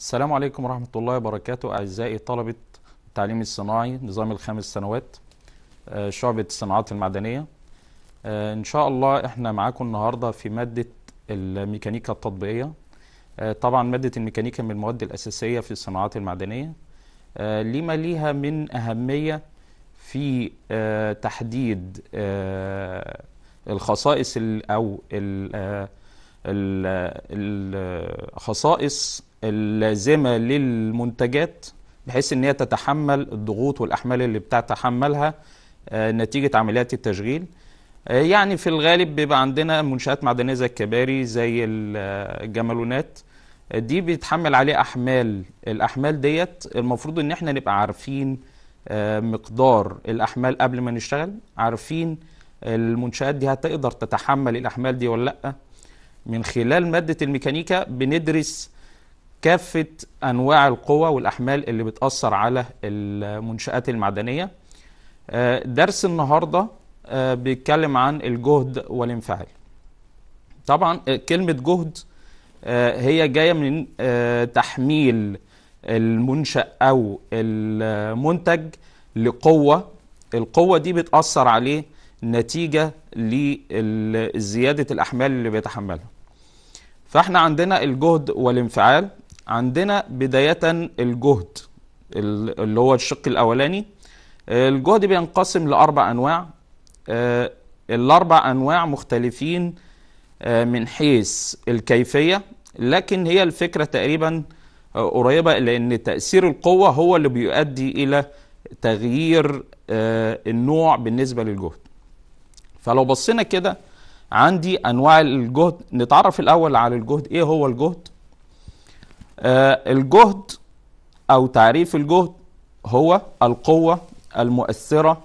السلام عليكم ورحمة الله وبركاته أعزائي طلبة التعليم الصناعي نظام الخمس سنوات آه، شعبة الصناعات المعدنية آه، إن شاء الله إحنا معاكم النهاردة في مادة الميكانيكا التطبيقية آه، طبعا مادة الميكانيكا من المواد الأساسية في الصناعات المعدنية لما ليها من أهمية في تحديد الخصائص أو الخصائص اللازمه للمنتجات بحيث ان هي تتحمل الضغوط والاحمال اللي بتتحملها آه، نتيجه عمليات التشغيل آه، يعني في الغالب بيبقى عندنا منشآت معدنية زي الكباري زي آه، الجمالونات دي بيتحمل عليه أحمال الأحمال ديت المفروض إن احنا نبقى عارفين مقدار الأحمال قبل ما نشتغل عارفين المنشآت دي هتقدر تتحمل الأحمال دي ولا لأ من خلال مادة الميكانيكا بندرس كافه انواع القوى والاحمال اللي بتاثر على المنشات المعدنيه آه، درس النهارده آه، بيتكلم عن الجهد والانفعال طبعا آه، كلمه جهد هي جايه من تحميل المنشا او المنتج لقوه القوه دي بتاثر عليه نتيجه لزياده الاحمال اللي بيتحملها فاحنا عندنا الجهد والانفعال عندنا بداية الجهد اللي هو الشق الأولاني الجهد بينقسم لأربع أنواع آه، الأربع أنواع مختلفين آه، من حيث الكيفية لكن هي الفكرة تقريبا آه، قريبة لأن تأثير القوة هو اللي بيؤدي إلى تغيير النوع بالنسبة للجهد فلو بصينا كده عندي أنواع الجهد نتعرف الأول على الجهد إيه هو الجهد آه، الجهد أو تعريف الجهد هو القوة المؤثرة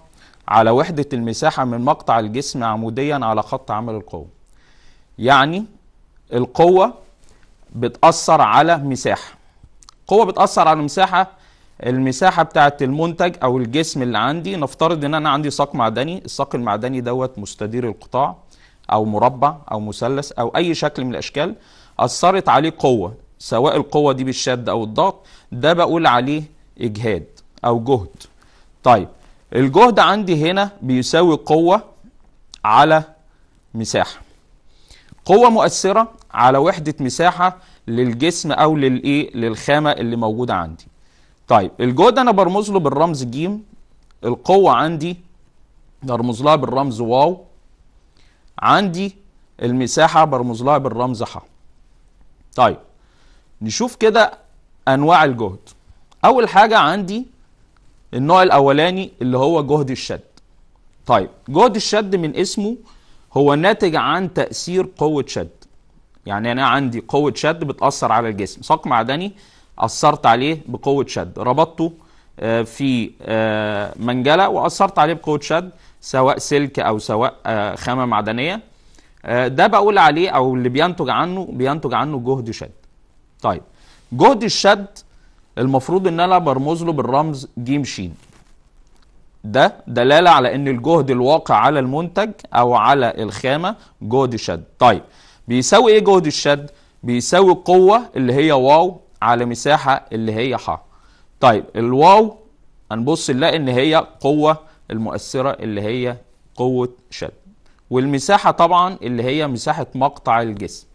على وحدة المساحة من مقطع الجسم عموديا على خط عمل القوة يعني القوة بتأثر على مساحة قوة بتأثر على مساحة المساحة بتاعة المنتج أو الجسم اللي عندي نفترض إن أنا عندي ساق معدني الساق المعدني دوت مستدير القطاع أو مربع أو مثلث أو أي شكل من الأشكال أثرت عليه قوة سواء القوة دي بالشد أو الضغط ده بقول عليه إجهاد أو جهد طيب الجهد عندي هنا بيساوي قوة على مساحة قوة مؤثرة على وحدة مساحة للجسم أو للإيه للخامة اللي موجودة عندي طيب الجهد أنا برمز له بالرمز جيم القوة عندي برمز لها بالرمز واو عندي المساحة برمز لها بالرمز ح طيب نشوف كده انواع الجهد اول حاجه عندي النوع الاولاني اللي هو جهد الشد طيب جهد الشد من اسمه هو ناتج عن تاثير قوه شد يعني انا عندي قوه شد بتاثر على الجسم ساق معدني اثرت عليه بقوه شد ربطته آه، في آه، منجله واثرت عليه بقوه شد سواء سلك او سواء آه، خامه معدنيه ده بقول عليه او اللي بينتج عنه بينتج عنه جهد شد طيب جهد الشد المفروض ان انا برمز له بالرمز ج ش ده دلاله على ان الجهد الواقع على المنتج او على الخامه جهد شد طيب بيساوي ايه جهد الشد بيساوي قوه اللي هي واو على مساحه اللي هي ح طيب الواو هنبص نلاقي ان هي قوه المؤثره اللي هي قوه شد والمساحه طبعا اللي هي مساحه مقطع الجسم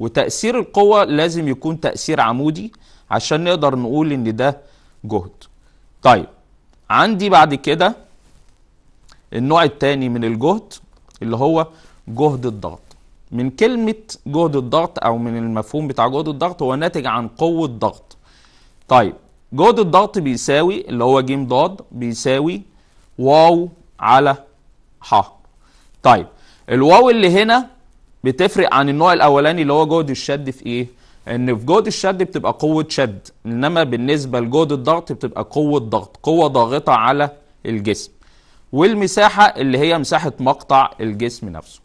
وتأثير القوة لازم يكون تأثير عمودي عشان نقدر نقول إن ده جهد طيب عندي بعد كده النوع الثاني من الجهد اللي هو جهد الضغط من كلمة جهد الضغط أو من المفهوم بتاع جهد الضغط هو ناتج عن قوة ضغط طيب جهد الضغط بيساوي اللي هو ج ض بيساوي واو على ح طيب الواو اللي هنا بتفرق عن النوع الاولاني اللي هو جهد الشد في ايه ان في جهد الشد بتبقى قوه شد انما بالنسبه لجهد الضغط بتبقى قوه ضغط قوه ضاغطه على الجسم والمساحه اللي هي مساحه مقطع الجسم نفسه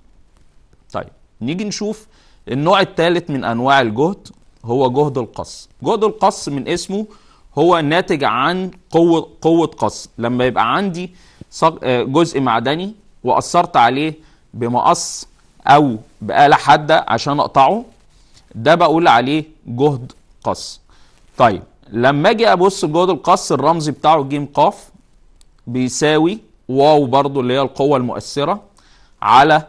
طيب نيجي نشوف النوع الثالث من انواع الجهد هو جهد القص جهد القص من اسمه هو ناتج عن قوه قوه قص لما يبقى عندي آه، جزء معدني واثرت عليه بمقص او بآلة حادة عشان اقطعه ده بقول عليه جهد قص طيب لما اجي ابص جهد القص الرمزي بتاعه ج ق بيساوي واو برضو اللي هي القوة المؤثرة على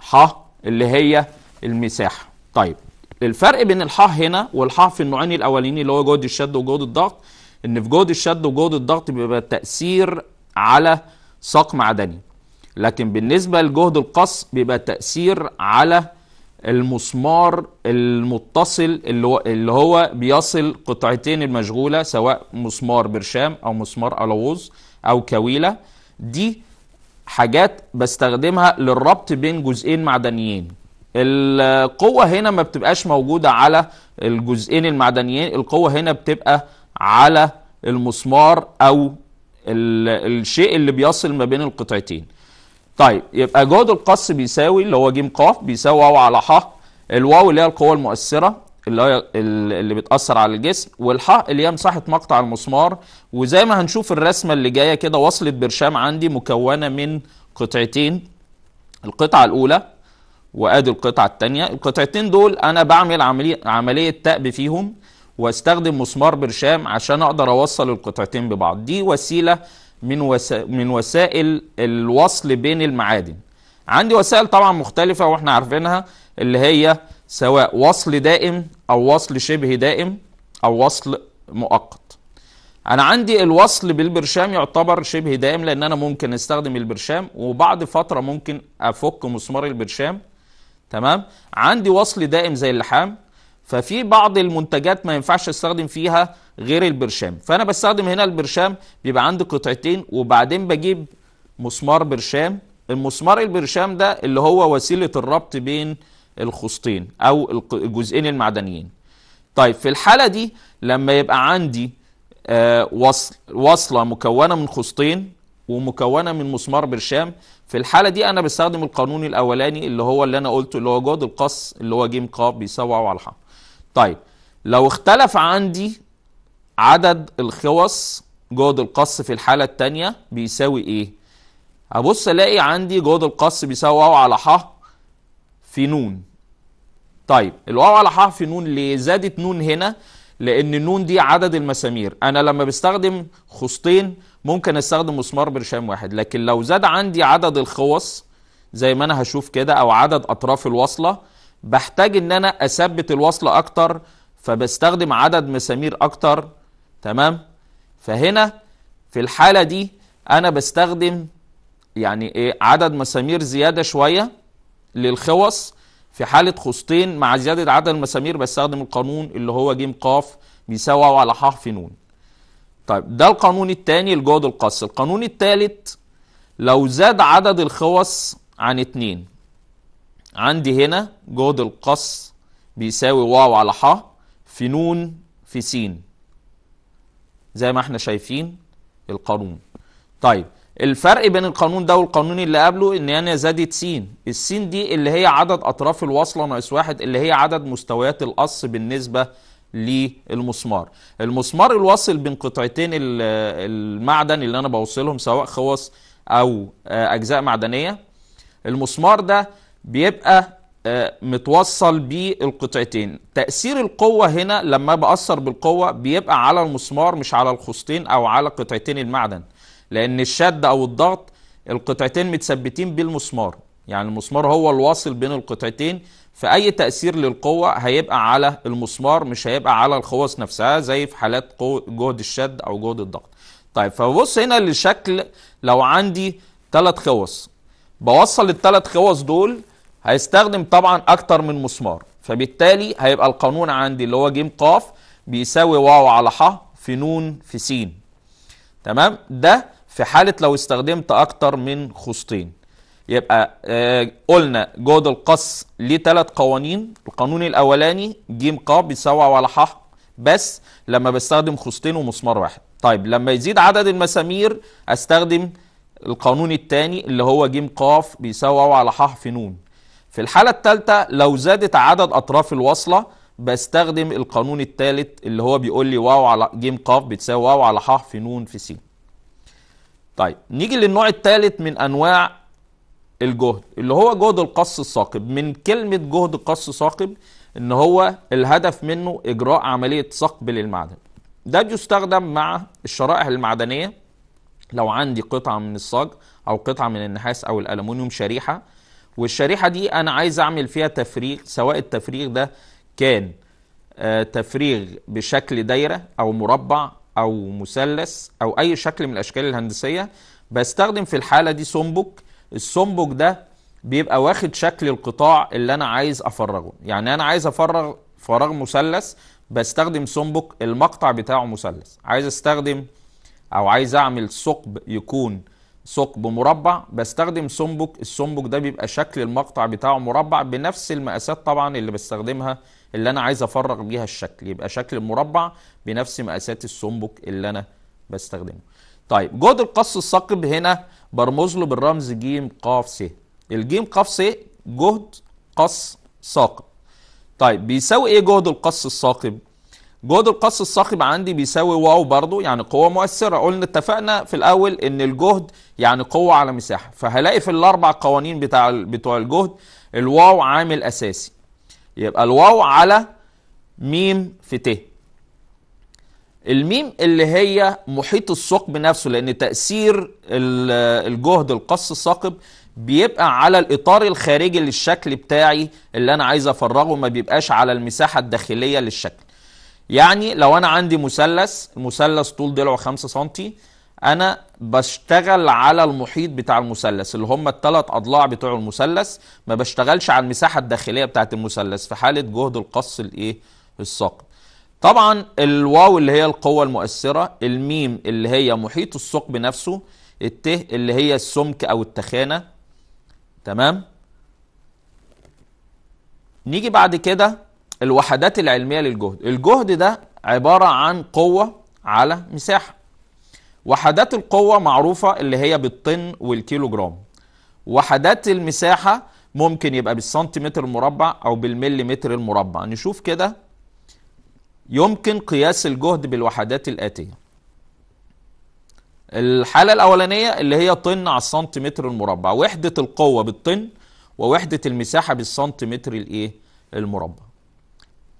ح اللي هي المساحة طيب الفرق بين الح هنا والح في النوعين الاولين اللي هو جهد الشد وجهد الضغط ان في جهد الشد وجهد الضغط بيبقى تأثير على ساق معدني لكن بالنسبة لجهد القص بيبقى تأثير على المسمار المتصل اللي هو بيصل قطعتين المشغولة سواء مسمار برشام أو مسمار ألووز أو كويلة دي حاجات بستخدمها للربط بين جزئين معدنيين القوة هنا ما بتبقاش موجودة على الجزئين المعدنيين القوة هنا بتبقى على المسمار أو الشيء اللي بيصل ما بين القطعتين طيب يبقى جهد القص بيساوي اللي هو ج ق بيساوي واو على ح الواو اللي هي القوه المؤثره اللي هي اللي بتاثر على الجسم والح اللي هي مساحه مقطع المسمار وزي ما هنشوف الرسمه اللي جايه كده وصله برشام عندي مكونه من قطعتين القطعه الاولى وادي القطعه الثانيه القطعتين دول انا بعمل عمليه عمليه تأب فيهم واستخدم مسمار برشام عشان اقدر اوصل القطعتين ببعض دي وسيله من من وسائل الوصل بين المعادن عندي وسائل طبعا مختلفه واحنا عارفينها اللي هي سواء وصل دائم او وصل شبه دائم او وصل مؤقت انا عندي الوصل بالبرشام يعتبر شبه دائم لان انا ممكن استخدم البرشام وبعد فتره ممكن افك مسمار البرشام تمام عندي وصل دائم زي اللحام ففي بعض المنتجات ما ينفعش استخدم فيها غير البرشام فانا بستخدم هنا البرشام بيبقى عندي قطعتين وبعدين بجيب مسمار برشام المسمار البرشام ده اللي هو وسيله الربط بين الخصتين او الجزئين المعدنيين طيب في الحاله دي لما يبقى عندي آه، وصل وصله مكونه من خصتين ومكونه من مسمار برشام في الحاله دي انا بستخدم القانون الاولاني اللي هو اللي انا قلته اللي هو جهد القص اللي هو جيم قاب بيساوي على الحرف طيب لو اختلف عندي عدد الخوص جهد القص في الحالة الثانية بيساوي ايه أبص الاقي عندي جهد القص بيساوي واو على ح في نون طيب الواو على ح في نون ليه زادت نون هنا لان نون دي عدد المسامير انا لما بستخدم خوصتين ممكن استخدم مسمار برشام واحد لكن لو زاد عندي عدد الخوص زي ما انا هشوف كده او عدد اطراف الوصله بحتاج ان انا اثبت الوصله اكتر فبستخدم عدد مسامير اكتر تمام فهنا في الحالة دي أنا بستخدم يعني إيه عدد مسامير زيادة شوية للخوص في حالة خصتين مع زيادة عدد المسامير بستخدم القانون اللي هو ج ق بيساوي على حرف ن طيب ده القانون الثاني لجهد القص القانون الثالث لو زاد عدد الخوص عن اتنين عندي هنا جهد القص بيساوي واو على ح في نون في سين زي ما احنا شايفين القانون طيب الفرق بين القانون ده والقانون اللي قبله ان انا زادت س الس دي اللي هي عدد اطراف الوصله ناقص واحد اللي هي عدد مستويات القص بالنسبه للمسمار المسمار الواصل بين قطعتين المعدن اللي انا بوصلهم سواء خواص او آه، اجزاء معدنيه المسمار ده بيبقى آه، متوصل بالقطعتين تأثير القوة هنا لما بأثر بالقوة بيبقى على المسمار مش على الخصتين أو على قطعتين المعدن لأن الشد أو الضغط القطعتين متثبتين بالمسمار يعني المسمار هو الواصل بين القطعتين فأي تأثير للقوة هيبقى على المسمار مش هيبقى على الخوص نفسها زي في حالات جهد الشد أو جهد الضغط طيب فبص هنا لشكل لو عندي ثلاث خوص بوصل الثلاث خوص دول هيستخدم طبعا اكتر من مسمار فبالتالي هيبقى القانون عندي اللي هو جيم قاف بيساوي واو على ح في نون في سين تمام ده في حالة لو استخدمت أكتر من خصتين يبقى آه قلنا جهد القص ليه ثلاث قوانين القانون الأولاني جيم ق بيساوي على ح بس لما بستخدم خصتين ومسمار واحد طيب لما يزيد عدد المسامير أستخدم القانون الثاني اللي هو جيم ق بيساوي على ح في نون في الحالة الثالثة لو زادت عدد أطراف الوصلة بستخدم القانون الثالث اللي هو بيقول لي واو على جيم قاف بتساوي واو على ح في نون في س طيب نيجي للنوع الثالث من أنواع الجهد اللي هو جهد القص الثاقب من كلمة جهد قص ثاقب ان هو الهدف منه اجراء عملية ثقب للمعدن ده بيستخدم مع الشرائح المعدنية لو عندي قطعة من الصاج او قطعة من النحاس او الألمونيوم شريحة والشريحه دي انا عايز اعمل فيها تفريغ سواء التفريغ ده كان آه، تفريغ بشكل دايره او مربع او مثلث او اي شكل من الاشكال الهندسيه بستخدم في الحاله دي سنبك السنبك ده بيبقى واخد شكل القطاع اللي انا عايز افرغه يعني انا عايز افرغ فراغ مثلث بستخدم سنبك المقطع بتاعه مثلث عايز استخدم او عايز اعمل ثقب يكون ثقب مربع بستخدم سنبك السنبك ده بيبقى شكل المقطع بتاعه مربع بنفس المقاسات طبعا اللي بستخدمها اللي انا عايز افرغ بيها الشكل يبقى شكل المربع بنفس مقاسات السنبك اللي انا بستخدمه طيب جهد القص الثاقب هنا برمز له بالرمز ج ق س الجيم ق س جهد قص ثاقب طيب بيساوي ايه جهد القص الثاقب جهد القص الصاخب عندي بيساوي واو برضو يعني قوة مؤثرة قلنا اتفقنا في الأول إن الجهد يعني قوة على مساحة فهلاقي في الأربع قوانين بتاع بتوع الجهد الواو عامل أساسي يبقى الواو على ميم في ت الميم اللي هي محيط الثقب نفسه لأن تأثير الجهد القص الثاقب بيبقى على الاطار الخارجي للشكل بتاعي اللي انا عايز افرغه ما بيبقاش على المساحه الداخليه للشكل يعني لو انا عندي مثلث المثلث طول ضلعه 5 سم انا بشتغل على المحيط بتاع المثلث اللي هم الثلاث اضلاع بتوع المثلث ما بشتغلش على المساحه الداخليه بتاعه المثلث في حاله جهد القص الايه الثقب طبعا الواو اللي هي القوه المؤثره الميم اللي هي محيط الثقب نفسه الت اللي هي السمك او التخانه تمام نيجي بعد كده الوحدات العلمية للجهد الجهد ده عبارة عن قوة على مساحة وحدات القوة معروفة اللي هي بالطن والكيلو جرام وحدات المساحة ممكن يبقى بالسنتيمتر المربع أو بالمليمتر المربع نشوف كده يمكن قياس الجهد بالوحدات الآتية الحالة الأولانية اللي هي طن على السنتيمتر المربع وحدة القوة بالطن ووحدة المساحة بالسنتيمتر الإيه المربع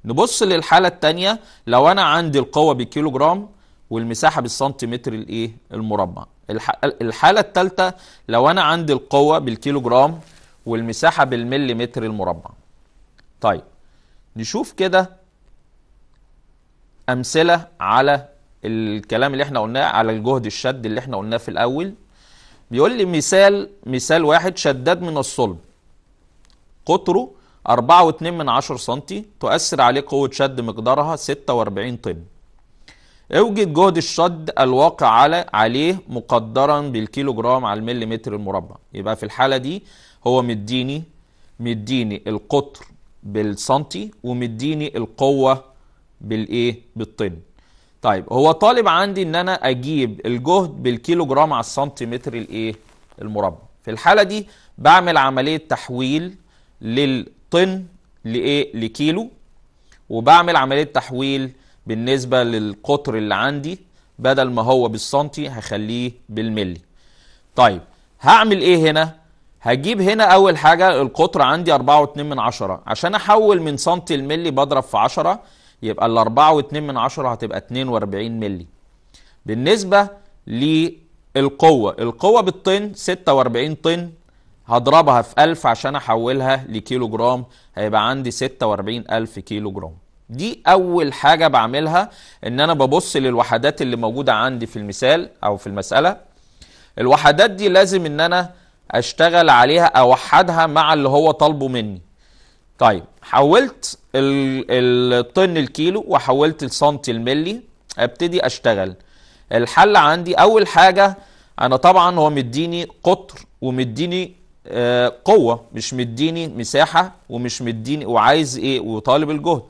نبص للحالة التانية لو أنا عندي القوة بالكيلو جرام والمساحة بالسنتيمتر الإيه المربع الحالة التالتة لو أنا عندي القوة بالكيلو جرام والمساحة بالمليمتر المربع طيب نشوف كده أمثلة على الكلام اللي احنا قلناه على الجهد الشد اللي احنا قلناه في الأول بيقول لي مثال مثال واحد شداد من الصلب قطره 4.2 من عشر سم تؤثر عليه قوة شد مقدارها 46 طن اوجد جهد الشد الواقع على عليه مقدرا بالكيلو جرام على المليمتر المربع يبقى في الحالة دي هو مديني مديني القطر بالسنتي ومديني القوة بالايه بالطن طيب هو طالب عندي ان انا اجيب الجهد بالكيلو جرام على السنتيمتر الايه المربع في الحالة دي بعمل عملية تحويل لل طن لايه لكيلو وبعمل عمليه تحويل بالنسبه للقطر اللي عندي بدل ما هو بالسنتي هخليه بالملي طيب هعمل ايه هنا هجيب هنا اول حاجه القطر عندي 4.2 من عشرة عشان احول من سنتي لملي بضرب في 10 يبقى ال 4.2 من عشرة هتبقى 42 ملي بالنسبه للقوه القوه بالطن 46 طن هضربها في 1000 عشان احولها لكيلو جرام هيبقى عندي 46000 كيلو جرام دي اول حاجه بعملها ان انا ببص للوحدات اللي موجوده عندي في المثال او في المساله الوحدات دي لازم ان انا اشتغل عليها اوحدها مع اللي هو طالبه مني طيب حولت الطن الكيلو وحولت السنتي الملي ابتدي اشتغل الحل عندي اول حاجه انا طبعا هو مديني قطر ومديني قوه مش مديني مساحه ومش مديني وعايز ايه وطالب الجهد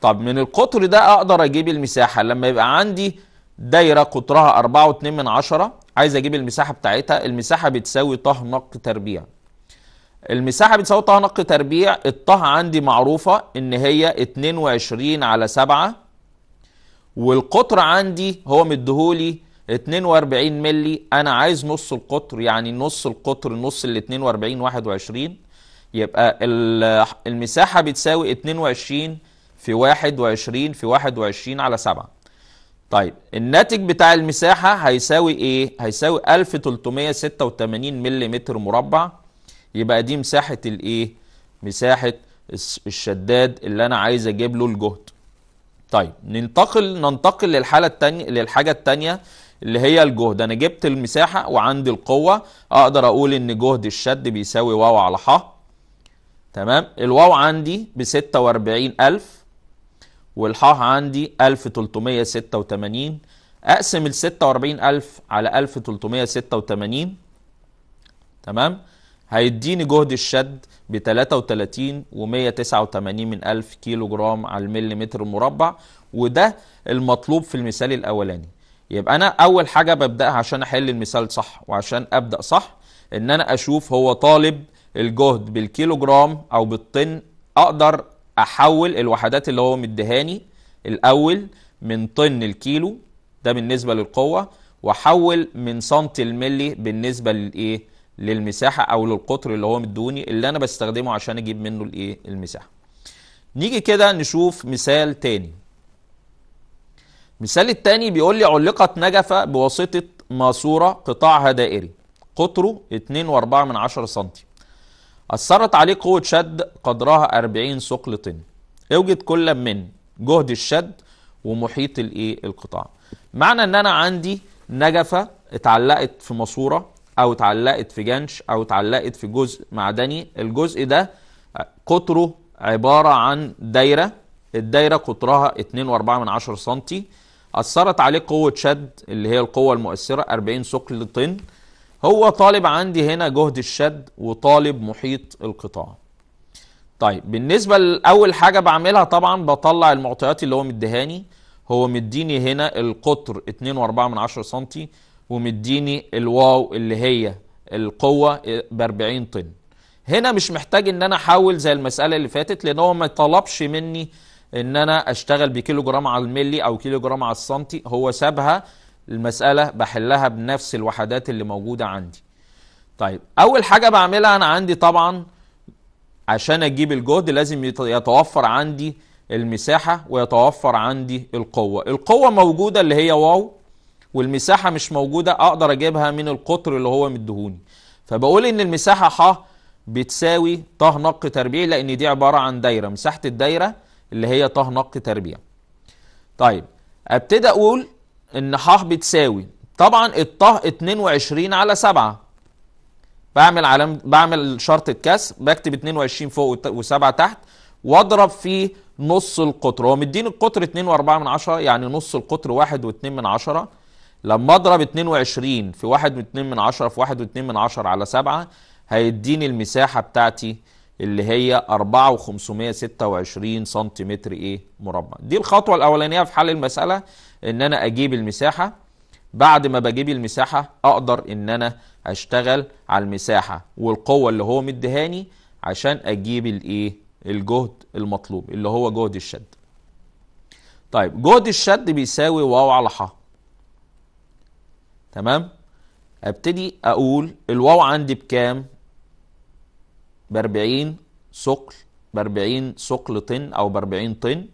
طب من القطر ده اقدر اجيب المساحه لما يبقى عندي دايره قطرها 4.2 من عشرة عايز اجيب المساحه بتاعتها المساحه بتساوي طه نق تربيع المساحه بتساوي طه نق تربيع الطه عندي معروفه ان هي 22 على 7 والقطر عندي هو مديهولي 42 ملي انا عايز نص القطر يعني نص القطر نص ال 42 21 يبقى المساحه بتساوي 22 في 21 في 21 على 7 طيب الناتج بتاع المساحه هيساوي ايه هيساوي 1386 ملم مربع يبقى دي مساحه الايه مساحه الشداد اللي انا عايز اجيب له الجهد طيب ننتقل ننتقل للحاله الثانيه للحاجه الثانيه اللي هي الجهد انا جبت المساحه وعندي القوه اقدر اقول ان جهد الشد بيساوي واو على ح تمام الواو عندي ب 46000 والح عندي 1386 اقسم ال 46000 على 1386 تمام هيديني جهد الشد ب 33 و189 من 1000 كيلو جرام على المليمتر المربع وده المطلوب في المثال الاولاني يبقى انا اول حاجه ببداها عشان احل المثال صح وعشان ابدا صح ان انا اشوف هو طالب الجهد بالكيلو جرام او بالطن اقدر احول الوحدات اللي هو مدهاني الاول من طن الكيلو ده بالنسبه للقوه واحول من سنتي الملي بالنسبه للايه للمساحه او للقطر اللي هو مدوني اللي انا بستخدمه عشان اجيب منه الايه المساحه نيجي كده نشوف مثال تاني المثال الثاني بيقول لي علقت نجفة بواسطة ماسورة قطاعها دائري قطره 2.4 سم أثرت عليه قوة شد قدرها 40 ثقل طن اوجد كل من جهد الشد ومحيط الايه القطاع معنى ان انا عندي نجفه اتعلقت في ماسوره او اتعلقت في جنش او اتعلقت في جزء معدني الجزء ده قطره عباره عن دايره الدايره قطرها 2.4 سم اثرت عليه قوه شد اللي هي القوه المؤثره 40 ثقل طن هو طالب عندي هنا جهد الشد وطالب محيط القطاع طيب بالنسبه لاول حاجه بعملها طبعا بطلع المعطيات اللي هو مديهاني هو مديني هنا القطر 2.4 سم ومديني الواو اللي هي القوه ب 40 طن هنا مش محتاج ان انا احول زي المساله اللي فاتت لان هو ما طلبش مني ان انا اشتغل بكيلو جرام على الملي او كيلو جرام على السنتي هو سابها المساله بحلها بنفس الوحدات اللي موجوده عندي طيب اول حاجه بعملها انا عندي طبعا عشان اجيب الجهد لازم يتوفر عندي المساحه ويتوفر عندي القوه القوه موجوده اللي هي واو والمساحه مش موجوده اقدر اجيبها من القطر اللي هو مديهوني فبقول ان المساحه ح بتساوي ط نق تربيع لان دي عباره عن دايره مساحه الدايره اللي هي طه نق تربيع طيب ابتدي اقول ان ح بتساوي طبعا الطه 22 على 7 بعمل علام بعمل شرط الكسر بكتب 22 فوق و7 تحت واضرب في نص القطر هو مديني القطر 2 و4 من 10 يعني نص القطر 1 و2 من 10 لما اضرب 22 في 1 و2 من 10 في 1 و2 من 10 على 7 هيديني المساحه بتاعتي اللي هي 4526 سنتيمتر ايه مربع دي الخطوه الاولانيه في حل المساله ان انا اجيب المساحه بعد ما بجيب المساحه اقدر ان انا اشتغل على المساحه والقوه اللي هو مدهاني عشان اجيب الايه الجهد المطلوب اللي هو جهد الشد طيب جهد الشد بيساوي واو على ح تمام ابتدي اقول الواو عندي بكام ب 40 ثقل ب 40 ثقل طن او ب 40 طن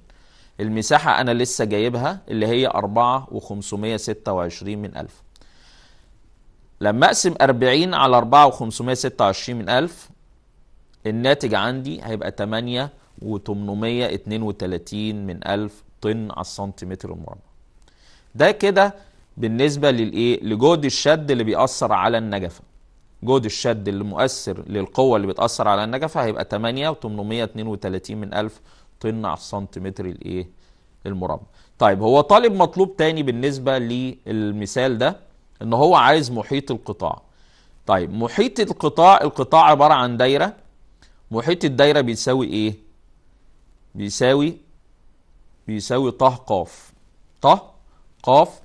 المساحة أنا لسه جايبها اللي هي 4526 من ألف لما أقسم 40 على 4526 من ألف الناتج عندي هيبقى 8 و832 من ألف طن على السنتيمتر المربع ده كده بالنسبة للإيه؟ لجهد الشد اللي بيأثر على النجفة جهد الشد المؤثر للقوة اللي بتأثر على النجفة هيبقى 8 و832 من ألف طن على السنتيمتر الإيه المربع طيب هو طالب مطلوب تاني بالنسبة للمثال ده إن هو عايز محيط القطاع طيب محيط القطاع القطاع عبارة عن دايرة محيط الدايرة بيساوي إيه بيساوي بيساوي طه قاف طه قاف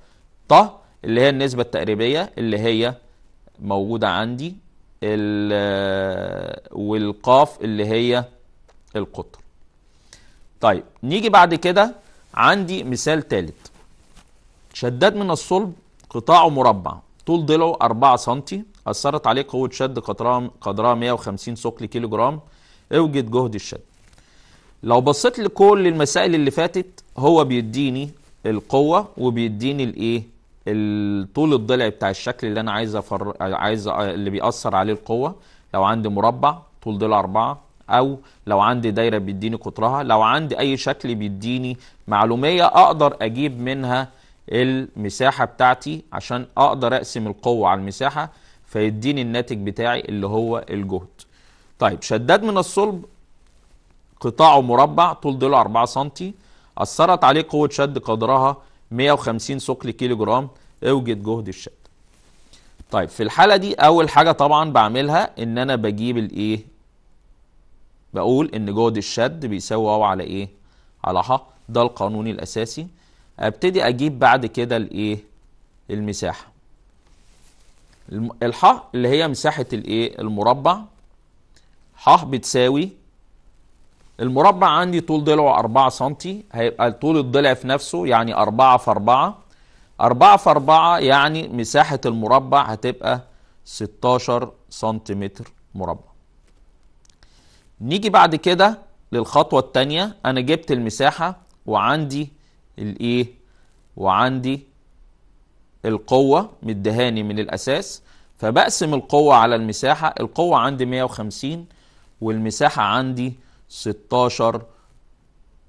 طه اللي هي النسبة التقريبية اللي هي موجودة عندي والقاف اللي هي القطر طيب نيجي بعد كده عندي مثال ثالث شداد من الصلب قطاعه مربع طول ضلعه 4 سم أثرت عليه قوة شد قدرها 150 ثقل كيلو جرام اوجد جهد الشد لو بصيت لكل المسائل اللي فاتت هو بيديني القوة وبيديني الايه طول الضلع بتاع الشكل اللي انا عايز أفر... عايز اللي بيأثر عليه القوه لو عندي مربع طول ضلع أربعة او لو عندي دايره بيديني قطرها لو عندي اي شكل بيديني معلوميه اقدر اجيب منها المساحه بتاعتي عشان اقدر اقسم القوه على المساحه فيديني الناتج بتاعي اللي هو الجهد طيب شداد من الصلب قطاعه مربع طول ضلع 4 سم اثرت عليه قوه شد قدرها 150 ثقل كيلو جرام اوجد جهد الشد طيب في الحالة دي أول حاجة طبعا بعملها إن أنا بجيب الإيه بقول إن جهد الشد بيساوي واو على إيه على ح ده القانون الأساسي أبتدي أجيب بعد كده الإيه المساحة الح اللي هي مساحة الإيه المربع ح بتساوي المربع عندي طول ضلعه 4 سم هيبقى طول الضلع في نفسه يعني 4 في 4 4 في 4 يعني مساحة المربع هتبقى 16 سم مربع نيجي بعد كده للخطوة التانية أنا جبت المساحة وعندي الإيه وعندي القوة مدهاني من الأساس فبقسم القوة على المساحة القوة عندي 150 والمساحة عندي 16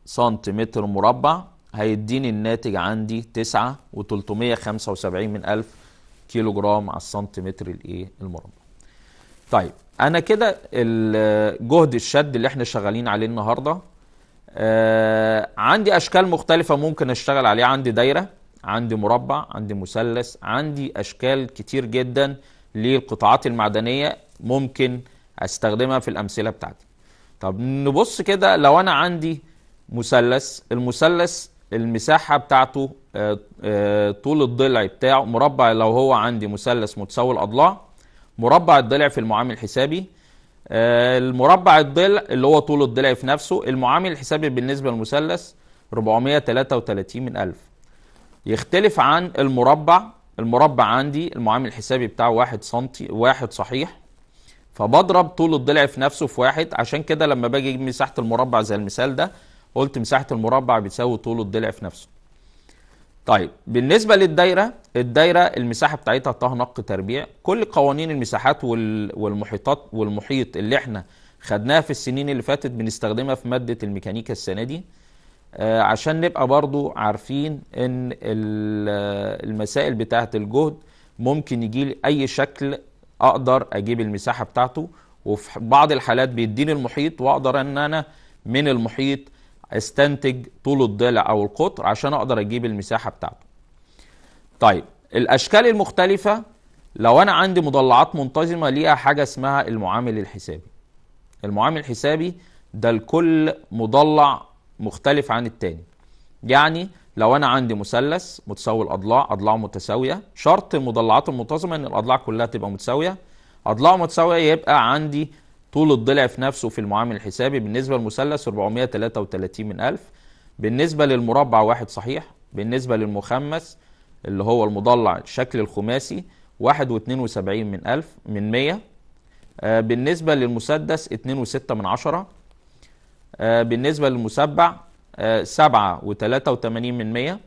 سنتيمتر مربع هيديني الناتج عندي 9 و375 من ألف كيلو جرام على السنتيمتر الايه المربع طيب انا كده جهد الشد اللي احنا شغالين عليه النهارده آه عندي اشكال مختلفه ممكن اشتغل عليه عندي دايره عندي مربع عندي مثلث عندي اشكال كتير جدا للقطاعات المعدنيه ممكن استخدمها في الامثله بتاعتي طب نبص كده لو انا عندي مثلث المثلث المساحه بتاعته آه، آه، طول الضلع بتاعه مربع لو هو عندي مثلث متساوي الاضلاع مربع الضلع في المعامل الحسابي آه، المربع الضلع اللي هو طول الضلع في نفسه المعامل الحسابي بالنسبه للمثلث 433 من 1000 يختلف عن المربع المربع عندي المعامل الحسابي بتاعه 1 سم 1 صحيح فبضرب طول الضلع في نفسه في واحد عشان كده لما باجي اجيب مساحه المربع زي المثال ده قلت مساحه المربع بتساوي طول الضلع في نفسه طيب بالنسبة للدايرة الدايرة المساحة بتاعتها طه نق تربيع كل قوانين المساحات والمحيطات والمحيط اللي احنا خدناها في السنين اللي فاتت بنستخدمها في مادة الميكانيكا السنة دي آه، عشان نبقى برضو عارفين ان المسائل بتاعة الجهد ممكن يجي أي شكل اقدر اجيب المساحه بتاعته وفي بعض الحالات بيديني المحيط واقدر ان انا من المحيط استنتج طول الضلع او القطر عشان اقدر اجيب المساحه بتاعته. طيب الاشكال المختلفه لو انا عندي مضلعات منتظمه ليها حاجه اسمها المعامل الحسابي. المعامل الحسابي ده لكل مضلع مختلف عن التاني. يعني لو انا عندي مثلث متساوي الاضلاع اضلاعه متساويه شرط المضلعات المنتظمه ان الاضلاع كلها تبقى متساويه اضلاعه متساويه يبقى عندي طول الضلع في نفسه في المعامل الحسابي بالنسبه للمثلث 433 من 1000 بالنسبه للمربع واحد صحيح بالنسبه للمخمس اللي هو المضلع الشكل الخماسي 172 من 1000 من 100 آه، بالنسبه للمسدس 2.6 من 10 آه، بالنسبه للمسبع سبعة وتلاتة وتمانين من مية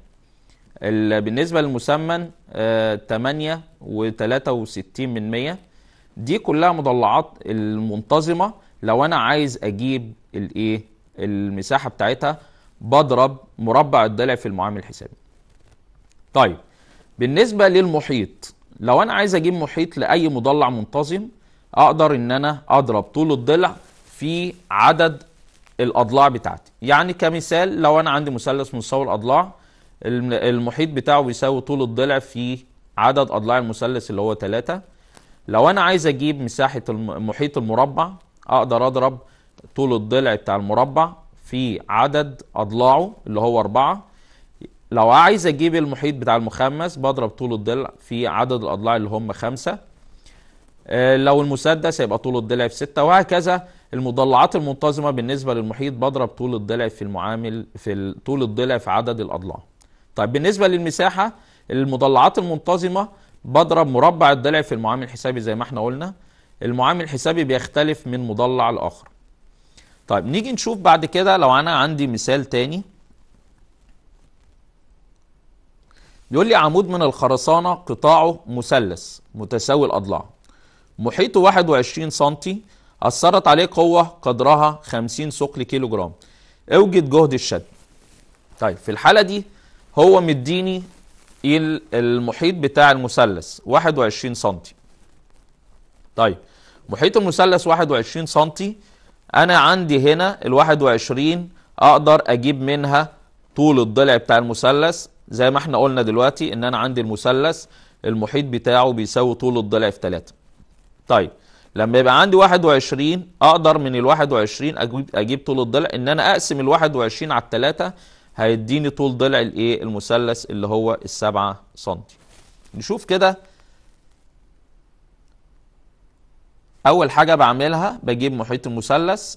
بالنسبة للمسمن آه، تمانية وتلاتة وستين من مية دي كلها مضلعات المنتظمة لو أنا عايز أجيب الإيه المساحة بتاعتها بضرب مربع الضلع في المعامل الحسابي طيب بالنسبة للمحيط لو أنا عايز أجيب محيط لأي مضلع منتظم أقدر إن أنا أضرب طول الضلع في عدد الاضلاع بتاعتي يعني كمثال لو انا عندي مثلث مساوي الاضلاع المحيط بتاعه بيساوي طول الضلع في عدد اضلاع المثلث اللي هو 3 لو انا عايز اجيب مساحه المحيط المربع اقدر اضرب طول الضلع بتاع المربع في عدد اضلاعه اللي هو 4 لو عايز اجيب المحيط بتاع المخمس بضرب طول الضلع في عدد الاضلاع اللي هم 5 آه، لو المسدس هيبقى طول الضلع في 6 وهكذا المضلعات المنتظمة بالنسبة للمحيط بضرب طول الضلع في المعامل في طول الضلع في عدد الأضلاع. طيب بالنسبة للمساحة المضلعات المنتظمة بضرب مربع الضلع في المعامل الحسابي زي ما احنا قلنا. المعامل الحسابي بيختلف من مضلع لآخر. طيب نيجي نشوف بعد كده لو أنا عندي مثال تاني بيقول لي عمود من الخرسانة قطاعه مثلث متساوي الأضلاع محيطه 21 سنتي أثرت عليه قوة قدرها 50 ثقل كيلو جرام اوجد جهد الشد طيب في الحالة دي هو مديني المحيط بتاع المثلث 21 سنتي طيب محيط المثلث 21 سنتي أنا عندي هنا ال 21 أقدر أجيب منها طول الضلع بتاع المثلث زي ما احنا قلنا دلوقتي إن أنا عندي المثلث المحيط بتاعه بيساوي طول الضلع في 3 طيب لما يبقى عندي 21 اقدر من ال 21 اجيب اجيب طول الضلع ان انا اقسم ال 21 على الثلاثه هيديني طول ضلع الايه المثلث اللي هو ال 7 سم نشوف كده اول حاجه بعملها بجيب محيط المثلث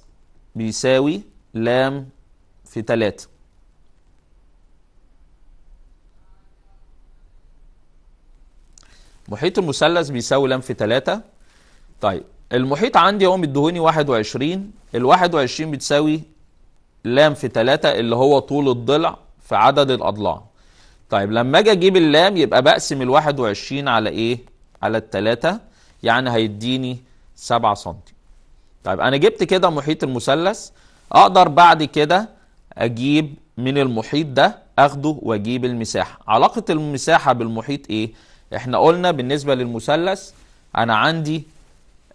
بيساوي لام في 3 محيط المثلث بيساوي لام في 3 طيب المحيط عندي هو مديهوني 21 ال 21 بتساوي لام في 3 اللي هو طول الضلع في عدد الاضلاع طيب لما اجي اجيب اللام يبقى بقسم ال 21 على ايه على الثلاثة يعني هيديني 7 سم طيب انا جبت كده محيط المثلث اقدر بعد كده اجيب من المحيط ده اخده واجيب المساحه علاقه المساحه بالمحيط ايه احنا قلنا بالنسبه للمثلث انا عندي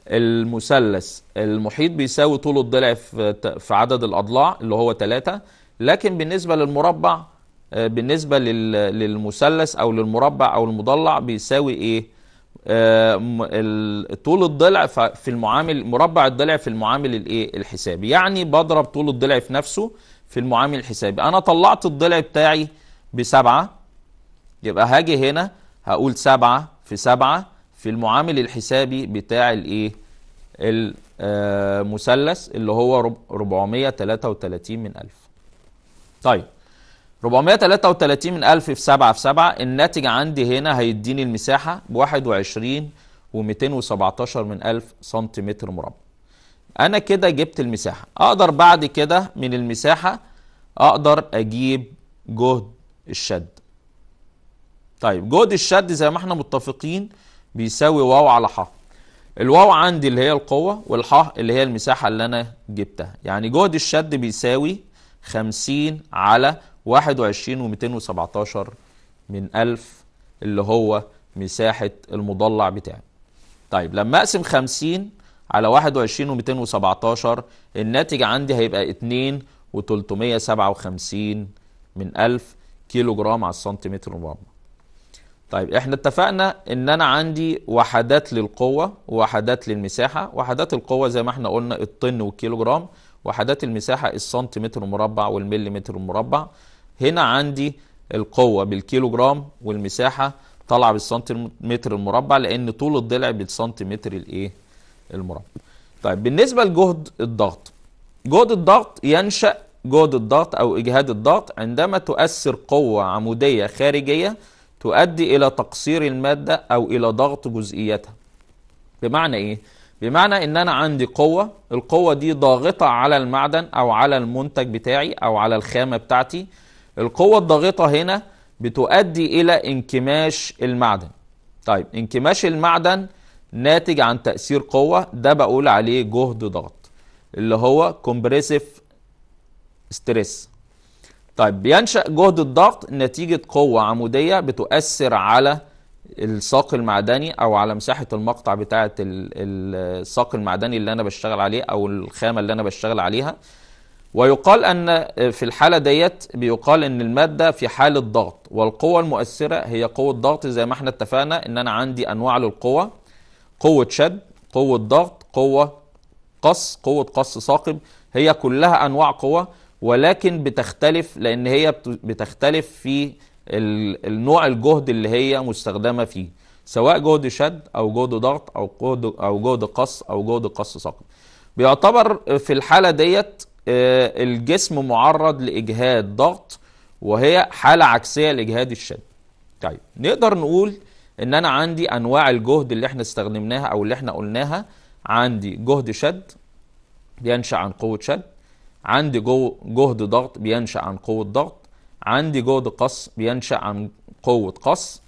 المثلث المحيط بيساوي طول الضلع في عدد الاضلاع اللي هو 3 لكن بالنسبه للمربع آه، بالنسبه للمثلث او للمربع او المضلع بيساوي ايه آه، طول الضلع في المعامل مربع الضلع في المعامل الايه الحسابي يعني بضرب طول الضلع في نفسه في المعامل الحسابي انا طلعت الضلع بتاعي بسبعة يبقى هاجي هنا هقول سبعة في سبعة في المعامل الحسابي بتاع الايه المثلث اللي هو 433 من 1000 طيب 433 من 1000 في 7 في 7 الناتج عندي هنا هيديني المساحه ب 21 و217 من 1000 سنتيمتر مربع انا كده جبت المساحه اقدر بعد كده من المساحه اقدر اجيب جهد الشد طيب جهد الشد زي ما احنا متفقين بيساوي واو على ح الواو عندي اللي هي القوة والح اللي هي المساحة اللي أنا جبتها يعني جهد الشد بيساوي 50 على 21 و217 من 1000 اللي هو مساحة المضلع بتاعي طيب لما أقسم 50 على 21 و217 الناتج عندي هيبقى 2 و357 من 1000 كيلو جرام على السنتيمتر المربع طيب احنا اتفقنا ان انا عندي وحدات للقوه ووحدات للمساحه وحدات القوه زي ما احنا قلنا الطن والكيلو جرام وحدات المساحه السنتيمتر المربع والمليمتر المربع هنا عندي القوه بالكيلو جرام والمساحه طالعه بالسنتيمتر المربع لان طول الضلع بالسنتيمتر الايه المربع طيب بالنسبه لجهد الضغط جهد الضغط ينشا جهد الضغط او اجهاد الضغط عندما تؤثر قوه عموديه خارجيه تؤدي إلى تقصير المادة أو إلى ضغط جزئيتها بمعنى إيه؟ بمعنى إن أنا عندي قوة القوة دي ضاغطة على المعدن أو على المنتج بتاعي أو على الخامة بتاعتي القوة الضاغطة هنا بتؤدي إلى انكماش المعدن طيب انكماش المعدن ناتج عن تأثير قوة ده بقول عليه جهد ضغط اللي هو كومبريسيف ستريس طيب بينشأ جهد الضغط نتيجة قوة عمودية بتؤثر على الساق المعدني او على مساحه المقطع بتاعه الساق المعدني اللي انا بشتغل عليه او الخامه اللي انا بشتغل عليها ويقال ان في الحاله ديت بيقال ان الماده في حاله ضغط والقوه المؤثره هي قوه ضغط زي ما احنا اتفقنا ان انا عندي انواع للقوه قوه شد قوه ضغط قوه قص قوه قص ثاقب هي كلها انواع قوه ولكن بتختلف لان هي بتختلف في النوع الجهد اللي هي مستخدمه فيه سواء جهد شد او جهد ضغط او جهد او جهد قص او جهد قص ثقل بيعتبر في الحاله ديت آه، الجسم معرض لاجهاد ضغط وهي حاله عكسيه لاجهاد الشد طيب نقدر نقول ان انا عندي انواع الجهد اللي احنا استخدمناها او اللي احنا قلناها عندي جهد شد بينشا عن قوه شد عندي جو جهد ضغط بينشأ عن قوة ضغط عندي جهد قص بينشأ عن قوة قص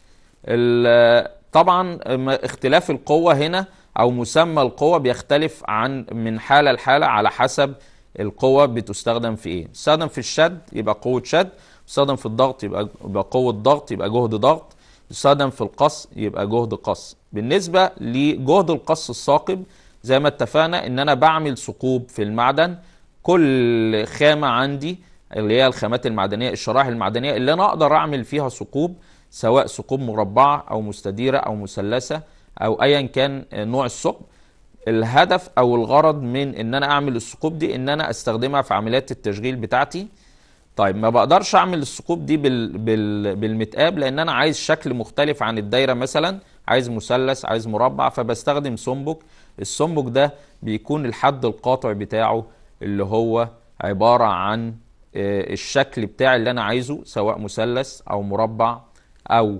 طبعا اختلاف القوة هنا أو مسمى القوة بيختلف عن من حالة لحالة على حسب القوة بتستخدم في إيه بتستخدم في الشد يبقى قوة شد بتستخدم في الضغط يبقى, يبقى قوة ضغط يبقى جهد ضغط بتستخدم في القص يبقى جهد قص بالنسبة لجهد القص الثاقب زي ما اتفقنا إن أنا بعمل ثقوب في المعدن كل خامة عندي اللي هي الخامات المعدنية الشرائح المعدنية اللي أنا أقدر أعمل فيها ثقوب سواء ثقوب مربعة أو مستديرة أو مثلثة أو أيا كان نوع الثقب الهدف أو الغرض من إن أنا أعمل الثقوب دي إن أنا أستخدمها في عمليات التشغيل بتاعتي طيب ما بقدرش اعمل الثقوب دي بال... بال... بالمتقاب لان انا عايز شكل مختلف عن الدايره مثلا عايز مثلث عايز مربع فبستخدم سمبك السمبك ده بيكون الحد القاطع بتاعه اللي هو عبارة عن آه، الشكل بتاع اللي أنا عايزه سواء مثلث أو مربع أو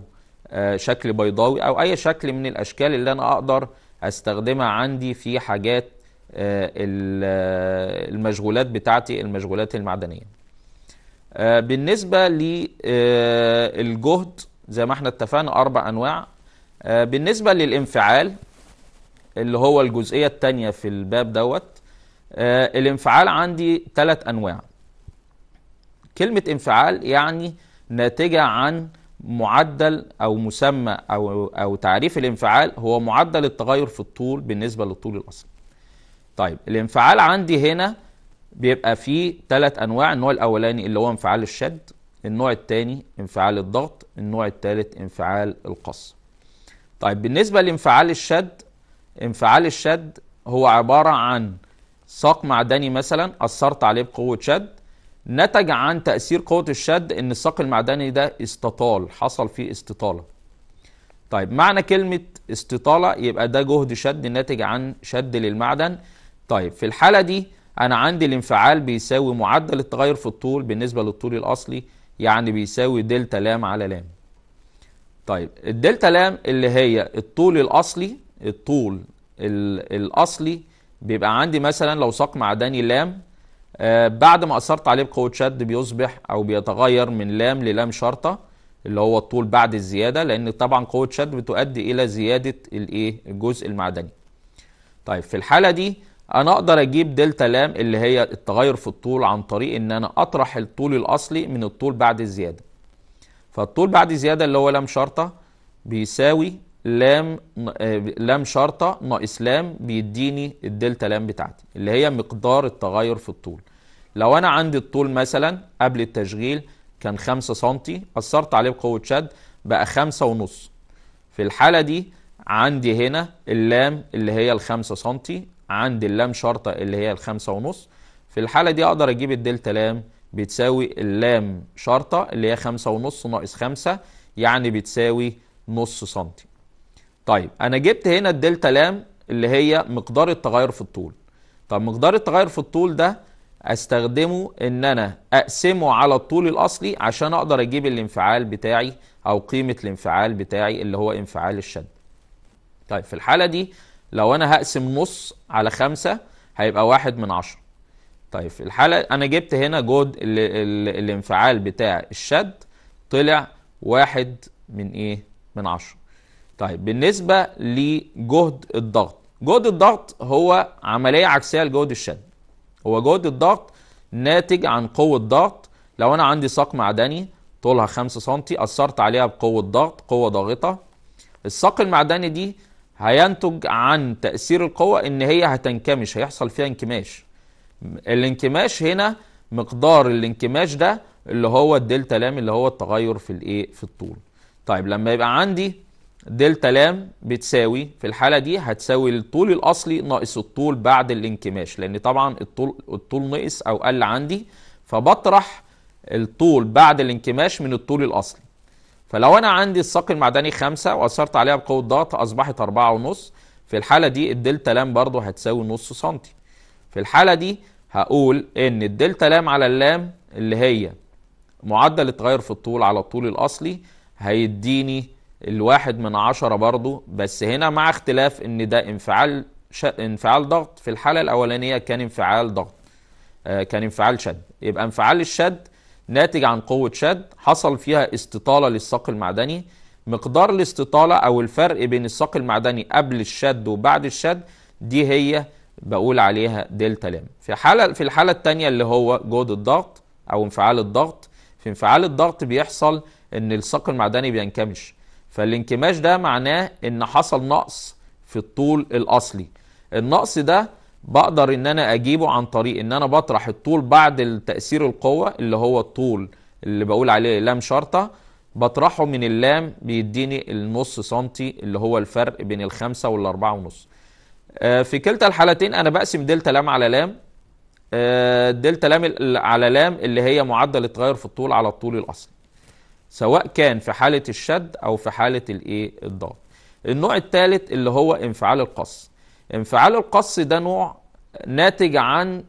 آه، شكل بيضاوي أو أي شكل من الأشكال اللي أنا أقدر أستخدمها عندي في حاجات آه، المشغولات بتاعتي المشغولات المعدنية بالنسبة للجهد زي ما احنا اتفقنا أربع أنواع بالنسبة للانفعال اللي هو الجزئية التانية في الباب دوت آه الانفعال عندي ثلاث انواع كلمه انفعال يعني ناتجه عن معدل او مسمى او او تعريف الانفعال هو معدل التغير في الطول بالنسبه للطول الاصلي طيب الانفعال عندي هنا بيبقى فيه ثلاث انواع النوع الاولاني اللي هو انفعال الشد النوع الثاني انفعال الضغط النوع الثالث انفعال القص طيب بالنسبه لانفعال الشد انفعال الشد هو عباره عن ساق معدني مثلا اثرت عليه بقوه شد نتج عن تاثير قوه الشد ان الساق المعدني ده استطال حصل فيه استطاله طيب معنى كلمه استطاله يبقى ده جهد شد ناتج عن شد للمعدن طيب في الحاله دي انا عندي الانفعال بيساوي معدل التغير في الطول بالنسبه للطول الاصلي يعني بيساوي دلتا لام على لام طيب الدلتا لام اللي هي الطول الاصلي الطول الاصلي بيبقى عندي مثلا لو ساق معدني لام آه، بعد ما اثرت عليه بقوه شد بيصبح او بيتغير من لام للام شرطه اللي هو الطول بعد الزياده لان طبعا قوه شد بتؤدي الى زياده الايه الجزء المعدني طيب في الحاله دي انا اقدر اجيب دلتا لام اللي هي التغير في الطول عن طريق ان انا اطرح الطول الاصلي من الطول بعد الزياده فالطول بعد الزياده اللي هو لام شرطه بيساوي لام آه، لام شرطه ناقص لام بيديني الدلتا لام بتاعتي اللي هي مقدار التغير في الطول لو انا عندي الطول مثلا قبل التشغيل كان 5 سم اثرت عليه بقوه شد بقى 5 ونص في الحاله دي عندي هنا اللام اللي هي ال 5 سم عندي اللام شرطة اللي هي ال 5 ونص في الحالة دي أقدر أجيب الدلتا لام بتساوي اللام شرطة اللي هي 5 ونص ناقص 5 يعني بتساوي نص سنتي طيب انا جبت هنا الدلتا لام اللي هي مقدار التغير في الطول طب مقدار التغير في الطول ده استخدمه ان انا اقسمه على الطول الاصلي عشان اقدر اجيب الانفعال بتاعي او قيمه الانفعال بتاعي اللي هو انفعال الشد طيب في الحاله دي لو انا هقسم نص على خمسة هيبقى واحد من عشرة طيب في الحالة أنا جبت هنا جود الانفعال بتاع الشد طلع واحد من إيه؟ من عشرة طيب بالنسبه لجهد الضغط جهد الضغط هو عمليه عكسيه لجهد الشد هو جهد الضغط ناتج عن قوه ضغط لو انا عندي ساق معدني طولها 5 سم اثرت عليها بقوه ضغط قوه ضاغطه الساق المعدني دي هينتج عن تاثير القوه ان هي هتنكمش هيحصل فيها انكماش الانكماش هنا مقدار الانكماش ده اللي هو الدلتا لام اللي هو التغير في الايه في الطول طيب لما يبقى عندي دلتا لام بتساوي في الحالة دي هتساوي الطول الأصلي ناقص الطول بعد الانكماش لأن طبعا الطول الطول نقص أو قل عندي فبطرح الطول بعد الانكماش من الطول الأصلي فلو أنا عندي الساق المعدني خمسة وأثرت عليها بقوة ضغط أصبحت أربعة ونص في الحالة دي الدلتا لام برضو هتساوي نص سنتي في الحالة دي هقول إن الدلتا لام على اللام اللي هي معدل التغير في الطول على الطول الأصلي هيديني الواحد من عشرة برضو بس هنا مع اختلاف ان ده انفعال ش... انفعال ضغط في الحالة الأولانية كان انفعال ضغط آه كان انفعال شد يبقى انفعال الشد ناتج عن قوة شد حصل فيها استطالة للساق المعدني مقدار الاستطالة أو الفرق بين الساق المعدني قبل الشد وبعد الشد دي هي بقول عليها دلتا لام في حالة في الحالة الثانية اللي هو جود الضغط أو انفعال الضغط في انفعال الضغط بيحصل إن الساق المعدني بينكمش فالانكماش ده معناه ان حصل نقص في الطول الاصلي النقص ده بقدر ان انا اجيبه عن طريق ان انا بطرح الطول بعد التأثير القوه اللي هو الطول اللي بقول عليه لام شرطه بطرحه من اللام بيديني النص سنتي اللي هو الفرق بين الخمسة والأربعة ونص آه، في كلتا الحالتين أنا بقسم دلتا لام على لام آه، دلتا لام على لام اللي هي معدل التغير في الطول على الطول الأصلي سواء كان في حاله الشد او في حاله الايه الضغط النوع الثالث اللي هو انفعال القص انفعال القص ده نوع ناتج عن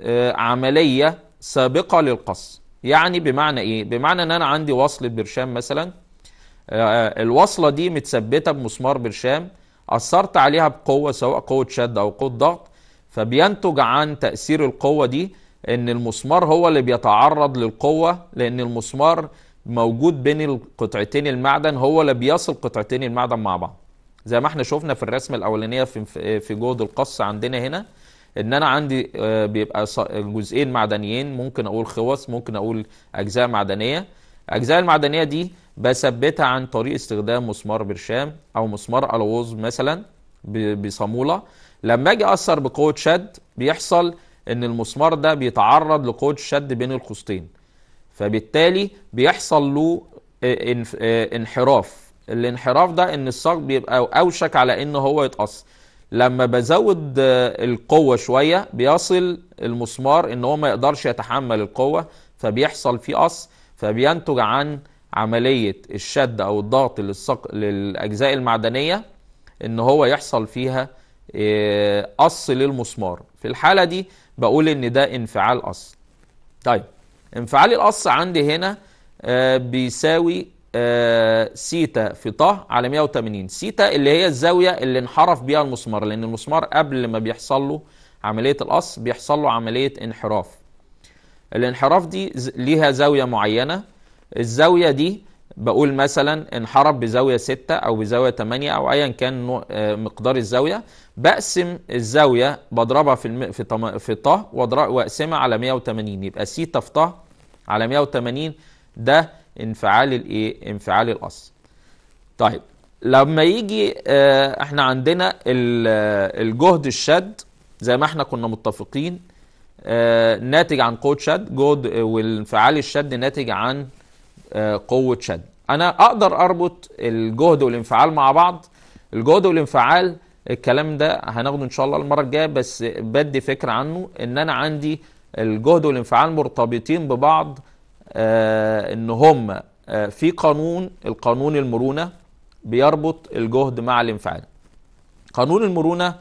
آه، عمليه سابقه للقص يعني بمعنى ايه بمعنى ان انا عندي وصل برشام مثلا آه، الوصله دي متثبته بمسمار برشام اثرت عليها بقوه سواء قوه شد او قوه ضغط فبينتج عن تاثير القوه دي ان المسمار هو اللي بيتعرض للقوه لان المسمار موجود بين القطعتين المعدن هو اللي بيصل قطعتين المعدن مع بعض زي ما احنا شفنا في الرسمه الاولانيه في في جهد القص عندنا هنا ان انا عندي آه، بيبقى جزئين معدنيين ممكن اقول خوص ممكن اقول اجزاء معدنيه الاجزاء المعدنيه دي بثبتها عن طريق استخدام مسمار برشام او مسمار الوز مثلا بصاموله لما اجي اثر بقوه شد بيحصل ان المسمار ده بيتعرض لقوه الشد بين القوسين فبالتالي بيحصل له آه، آه، انحراف الانحراف ده ان الساق بيبقى اوشك على ان هو يتقص لما بزود آه، القوه شويه بيصل المسمار ان هو ما يقدرش يتحمل القوه فبيحصل فيه قص فبينتج عن عمليه الشد او الضغط للساق للاجزاء المعدنيه ان هو يحصل فيها قص للمسمار في الحاله دي بقول ان ده انفعال قص طيب انفعال القص عندي هنا آه، بيساوي آه، سيتا في طه على 180 سيتا اللي هي الزاوية اللي انحرف بيها المسمار لأن المسمار قبل ما بيحصل له عملية القص بيحصل له عملية انحراف الانحراف دي ليها زاوية معينة الزاوية دي بقول مثلا انحرف بزاوية 6 أو بزاوية 8 أو أيا كان آه، مقدار الزاوية بقسم الزاوية بضربها في الم... في طم... في طه وأقسمها على 180 يبقى سيتا في طه على 180 ده انفعال الإيه؟ انفعال الأصل. طيب لما يجي آه، احنا عندنا الجهد الشد زي ما احنا كنا متفقين آه، ناتج عن قوة شد جهد والانفعال الشد ناتج عن آه، قوه شد انا اقدر اربط الجهد والانفعال مع بعض الجهد والانفعال الكلام ده هناخده ان شاء الله المره الجايه بس بدي فكره عنه ان انا عندي الجهد والانفعال مرتبطين ببعض آه ان هم آه في قانون القانون المرونه بيربط الجهد مع الانفعال قانون المرونه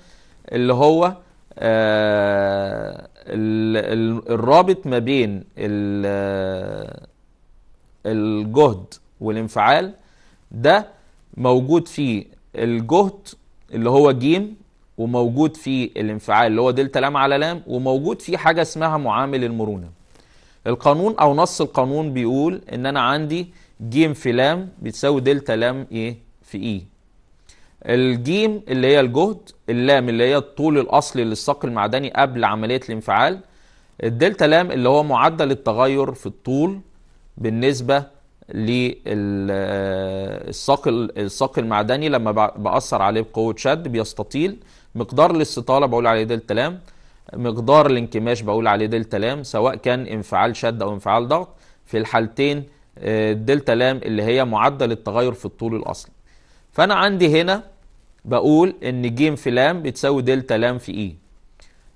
اللي هو آه الرابط ما بين الجهد والانفعال ده موجود فيه الجهد اللي هو جيم وموجود فيه الانفعال اللي هو دلتا لام على لام وموجود فيه حاجه اسمها معامل المرونه القانون او نص القانون بيقول ان انا عندي جيم في لام بتساوي دلتا لام ايه في اي e. الجيم اللي هي الجهد اللام اللي هي الطول الاصلي للساق المعدني قبل عمليه الانفعال الدلتا لام اللي هو معدل التغير في الطول بالنسبه للساق الساق المعدني لما باثر عليه بقوه شد بيستطيل مقدار الاستطاله بقول عليه دلتا لام مقدار الانكماش بقول عليه دلتا لام سواء كان انفعال شد او انفعال ضغط في الحالتين آه، دلتا لام اللي هي معدل التغير في الطول الاصلي فانا عندي هنا بقول ان جيم في لام بتساوي دلتا لام في اي e.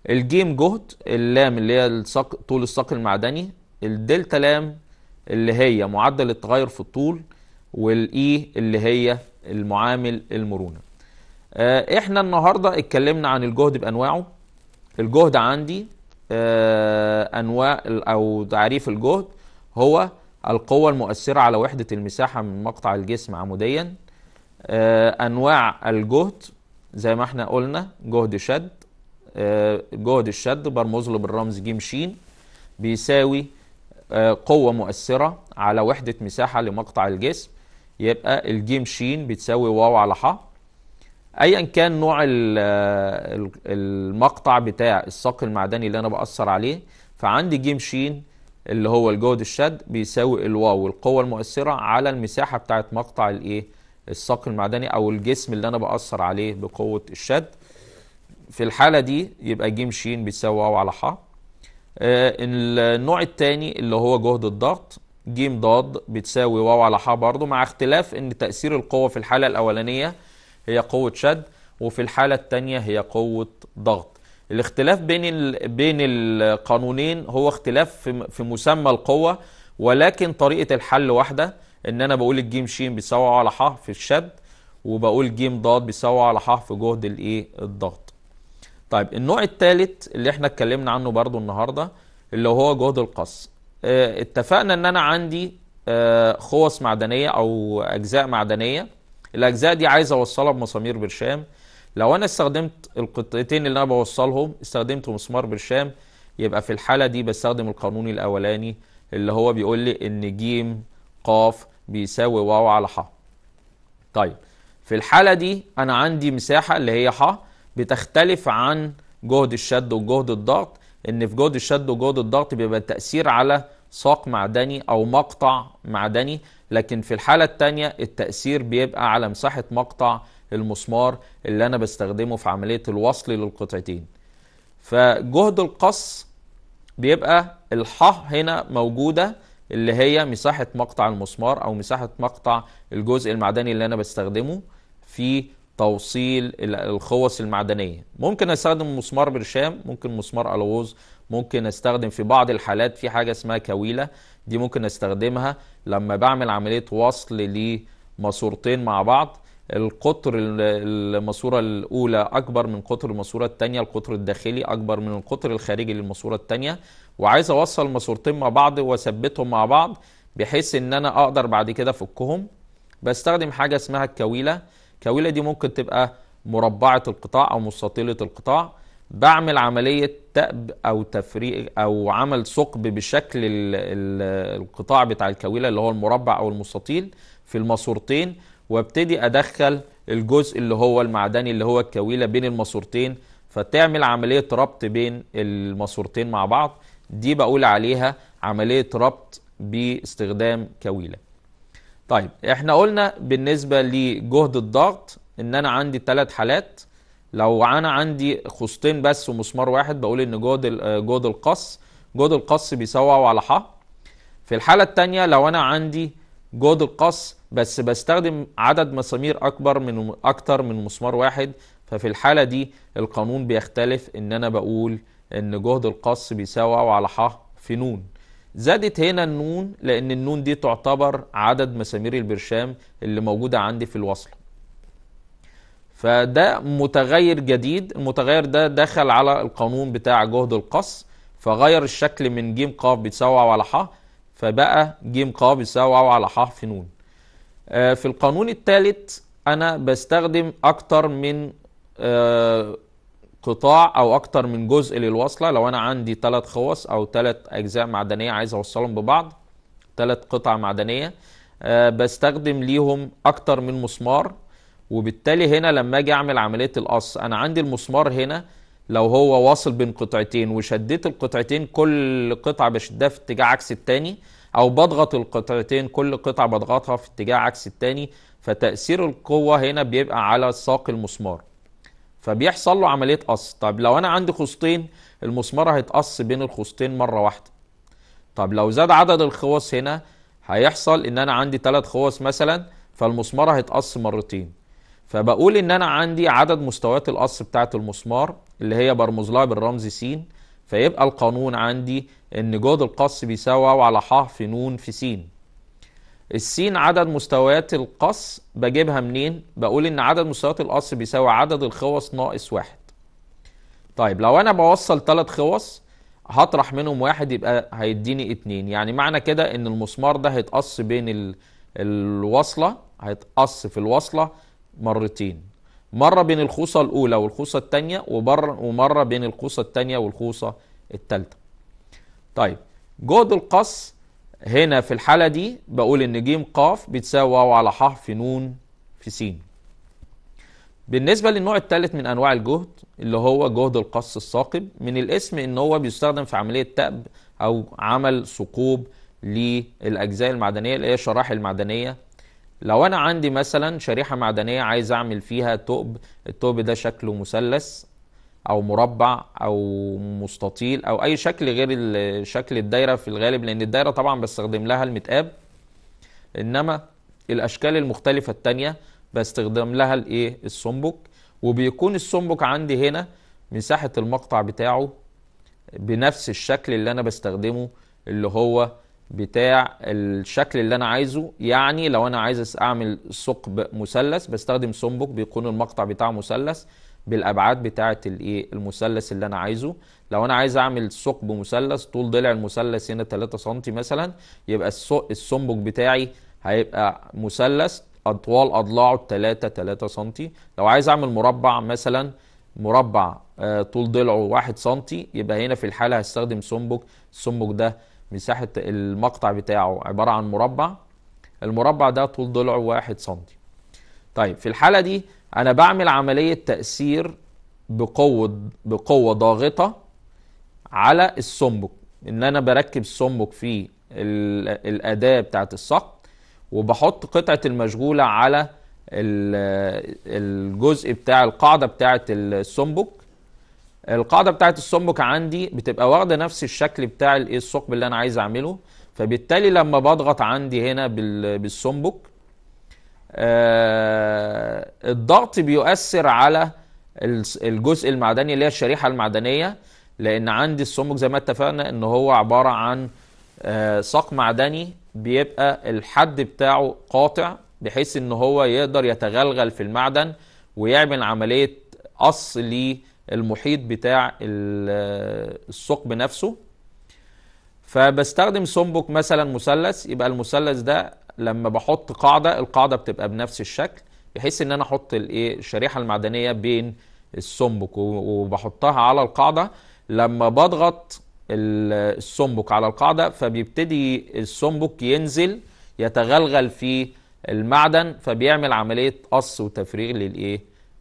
الجيم جهد اللام اللي هي طول الساق المعدني الدلتا لام اللي هي معدل التغير في الطول والاي اللي هي المعامل المرونه آه، احنا النهارده اتكلمنا عن الجهد بانواعه الجهد عندي آه، انواع او تعريف الجهد هو القوه المؤثره على وحده المساحه من مقطع الجسم عموديا آه، انواع الجهد زي ما احنا قلنا جهد شد جهد الشد برمز له بالرمز ج ش بيساوي آه، قوة مؤثرة على وحدة مساحة لمقطع الجسم يبقى الجيم شين بتساوي واو على ح ايا كان نوع آه، المقطع بتاع الساق المعدني اللي انا بأثر عليه فعندي جيم شين اللي هو الجهد الشد بيساوي الواو القوة المؤثرة على المساحة بتاعة مقطع الايه الساق المعدني او الجسم اللي انا بأثر عليه بقوة الشد في الحالة دي يبقى جيم شين بتساوي واو على ح آه، النوع الثاني اللي هو جهد الضغط ج ضاد بتساوي واو على ح برضه مع اختلاف ان تاثير القوه في الحاله الاولانيه هي قوه شد وفي الحاله الثانيه هي قوه ضغط الاختلاف بين بين القانونين هو اختلاف في, مسمى القوه ولكن طريقه الحل واحده ان انا بقول الجيم ش بيساوي على ح في الشد وبقول جيم ضاد بيساوي على ح في جهد الايه الضغط طيب النوع الثالث اللي احنا اتكلمنا عنه برضو النهارده اللي هو جهد القص اه اتفقنا ان انا عندي اه معدنيه او اجزاء معدنيه الاجزاء دي عايز اوصلها بمسامير برشام لو انا استخدمت القطعتين اللي انا بوصلهم استخدمت مسمار برشام يبقى في الحاله دي بستخدم القانون الاولاني اللي هو بيقول لي ان ج ق بيساوي واو على ح طيب في الحاله دي انا عندي مساحه اللي هي ح بتختلف عن جهد الشد وجهد الضغط ان في جهد الشد وجهد الضغط بيبقى التاثير على ساق معدني او مقطع معدني لكن في الحاله الثانيه التاثير بيبقى على مساحه مقطع المسمار اللي انا بستخدمه في عمليه الوصل للقطعتين فجهد القص بيبقى الح هنا موجوده اللي هي مساحه مقطع المسمار او مساحه مقطع الجزء المعدني اللي انا بستخدمه في توصيل الخوص المعدنيه ممكن استخدم مسمار برشام ممكن مسمار الوز ممكن استخدم في بعض الحالات في حاجه اسمها كاويله دي ممكن استخدمها لما بعمل عمليه وصل لماسورتين مع بعض القطر الماسوره الاولى اكبر من قطر الماسوره الثانيه القطر الداخلي اكبر من القطر الخارجي للماسوره الثانيه وعايز اوصل ماسورتين مع بعض واثبتهم مع بعض بحيث ان انا اقدر بعد كده افكهم بستخدم حاجه اسمها الكاويله كاويلا دي ممكن تبقى مربعة القطاع أو مستطيلة القطاع بعمل عملية تأب أو تفريق أو عمل ثقب بشكل القطاع بتاع الكاويلة اللي هو المربع أو المستطيل في الماسورتين وابتدي أدخل الجزء اللي هو المعدني اللي هو الكاويلة بين الماسورتين فتعمل عملية ربط بين الماسورتين مع بعض دي بقول عليها عملية ربط باستخدام كاويلة طيب احنا قلنا بالنسبه لجهد الضغط ان انا عندي ثلاث حالات لو انا عندي خصتين بس ومسمار واحد بقول ان جهد آه، جهد القص جهد القص بيساوي على ح في الحاله الثانيه لو انا عندي جهد القص بس بستخدم عدد مسامير اكبر من اكتر من مسمار واحد ففي الحاله دي القانون بيختلف ان انا بقول ان جهد القص بيساوي على ح في نون زادت هنا النون لأن النون دي تعتبر عدد مسامير البرشام اللي موجودة عندي في الوصلة فده متغير جديد المتغير ده دخل على القانون بتاع جهد القص فغير الشكل من ج ق بيتساوي على ح فبقى ج ق بيتساوي على ح في نون آه، في القانون الثالث انا بستخدم اكتر من آه، قطاع او اكتر من جزء للوصله لو انا عندي ثلاث خوص او ثلاث اجزاء معدنيه عايز اوصلهم ببعض ثلاث قطع معدنيه أه بستخدم ليهم اكتر من مسمار وبالتالي هنا لما اجي اعمل عمليه القص انا عندي المسمار هنا لو هو واصل بين قطعتين وشديت القطعتين كل قطعه بشدها في اتجاه عكس التاني او بضغط القطعتين كل قطعه بضغطها في اتجاه عكس التاني فتاثير القوه هنا بيبقى على ساق المسمار فبيحصل له عمليه قص طب لو انا عندي خصتين المسمار هيتقص بين الخصتين مره واحده طب لو زاد عدد الخوص هنا هيحصل ان انا عندي ثلاث خوص مثلا فالمسمار هيتقص مرتين فبقول ان انا عندي عدد مستويات القص بتاعه المسمار اللي هي برمز لها بالرمز س فيبقى القانون عندي ان جهد القص بيساوي على ح في ن في س السين عدد مستويات القص بجيبها منين؟ بقول ان عدد مستويات القص بيساوي عدد الخوص ناقص واحد. طيب لو انا بوصل ثلاث خوص هطرح منهم واحد يبقى هيديني اتنين يعني معنى كده ان المسمار ده هيتقص بين ال... الوصله هيتقص في الوصله مرتين مره بين الخوصه الاولى والخوصه الثانيه وبر... ومره بين الخوصه الثانيه والخوصه الثالثه. طيب جهد القص هنا في الحالة دي بقول إن ج ق بتساوي واو على ح في نون في س بالنسبة للنوع الثالث من أنواع الجهد اللي هو جهد القص الثاقب من الاسم إن هو بيستخدم في عملية تأب أو عمل ثقوب للأجزاء المعدنية اللي هي الشرايح المعدنية لو أنا عندي مثلا شريحة معدنية عايز أعمل فيها ثقب الثقب ده شكله مثلث او مربع او مستطيل او اي شكل غير شكل الدايره في الغالب لان الدايره طبعا بستخدم لها المتقاب انما الاشكال المختلفه التانية بستخدم لها الايه السمبك وبيكون السمبك عندي هنا مساحه المقطع بتاعه بنفس الشكل اللي انا بستخدمه اللي هو بتاع الشكل اللي انا عايزه يعني لو انا عايز اعمل ثقب مثلث بستخدم سمبك بيكون المقطع بتاعه مثلث بالابعاد بتاعه الايه المثلث اللي انا عايزه لو انا عايز اعمل ثقب مثلث طول ضلع المثلث هنا 3 سم مثلا يبقى السنبك بتاعي هيبقى مثلث اطوال اضلاعه 3 3 سم لو عايز اعمل مربع مثلا مربع آه، طول ضلعه 1 سم يبقى هنا في الحاله هستخدم سنبك السنبك ده مساحه المقطع بتاعه عباره عن مربع المربع ده طول ضلعه 1 سم طيب في الحاله دي انا بعمل عمليه تاثير بقوه بقوه ضاغطه على السمك ان انا بركب السمك في الاداه بتاعه الصق وبحط قطعه المشغوله على الجزء بتاع القاعده بتاعه السمبك القاعده بتاعه السمبك عندي بتبقى واخده نفس الشكل بتاع الثقب اللي انا عايز اعمله فبالتالي لما بضغط عندي هنا بالسمبك آه، الضغط بيؤثر على الجزء المعدني اللي هي الشريحه المعدنيه لان عندي السمك زي ما اتفقنا ان هو عباره عن آه، ساق معدني بيبقى الحد بتاعه قاطع بحيث ان هو يقدر يتغلغل في المعدن ويعمل عمليه قص للمحيط بتاع الثقب نفسه فبستخدم سمبك مثلا مثلث يبقى المثلث ده لما بحط قاعده القاعده بتبقى بنفس الشكل بحيث ان انا احط الايه الشريحه المعدنيه بين السمبك وبحطها على القاعده لما بضغط السمبك على القاعده فبيبتدي السمبك ينزل يتغلغل في المعدن فبيعمل عمليه قص وتفريغ للايه